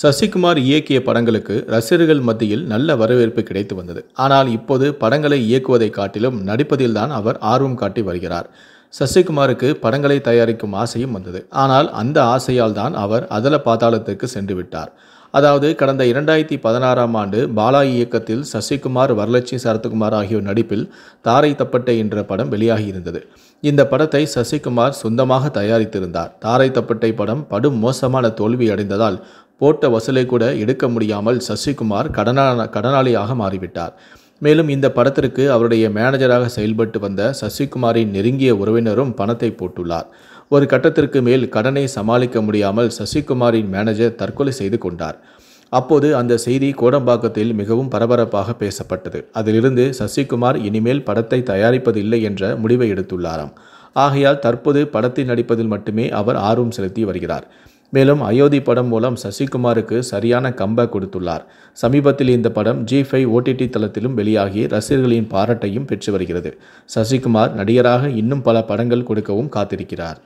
சசிகுமார் இயக்கிய படங்களுக்கு ரசிகர்கள் மத்தியில் நல்ல வரவேற்பு கிடைத்து வந்தது ஆனால் இப்போது படங்களை இயக்குவதை காட்டிலும் நடிப்பதில்தான் அவர் ஆர்வம் காட்டி வருகிறார் சசிகுமாருக்கு படங்களை தயாரிக்கும் ஆசையும் வந்தது ஆனால் அந்த ஆசையால் தான் அவர் அதல பாதாளத்துக்கு சென்று விட்டார் அதாவது கடந்த இரண்டாயிரத்தி பதினாறாம் ஆண்டு பாலா இயக்கத்தில் சசிகுமார் வரலட்சுமி சரத்குமார் ஆகியோர் நடிப்பில் தாரை தப்பட்டை என்ற படம் வெளியாகியிருந்தது இந்த படத்தை சசிகுமார் சொந்தமாக தயாரித்திருந்தார் தாரை தப்பட்டை படம் படும் மோசமான தோல்வி அடைந்ததால் போட்ட வசூலை கூட எடுக்க முடியாமல் சசிகுமார் கடனா கடனாளியாக மாறிவிட்டார் மேலும் இந்த படத்திற்கு அவருடைய மேனேஜராக செயல்பட்டு வந்த சசிகுமாரின் நெருங்கிய உறவினரும் பணத்தை போட்டுள்ளார் ஒரு கட்டத்திற்கு மேல் கடனை சமாளிக்க முடியாமல் சசிகுமாரின் மேனேஜர் தற்கொலை செய்து கொண்டார் அப்போது அந்த செய்தி கோடம்பாக்கத்தில் மிகவும் பரபரப்பாக பேசப்பட்டது அதிலிருந்து சசிகுமார் இனிமேல் படத்தை தயாரிப்பதில்லை என்ற முடிவை எடுத்துள்ளாராம் ஆகையால் தற்போது படத்தில் நடிப்பதில் மட்டுமே அவர் ஆர்வம் செலுத்தி வருகிறார் மேலும் அயோத்தி படம் மூலம் சசிகுமாருக்கு சரியான கம்ப கொடுத்துள்ளார் சமீபத்தில் இந்த படம் ஜி ஃபை ஓடிடி தளத்திலும் வெளியாகி ரசிகர்களின் பாராட்டையும் பெற்று வருகிறது சசிகுமார் நடிகராக இன்னும் பல படங்கள் கொடுக்கவும் காத்திருக்கிறார்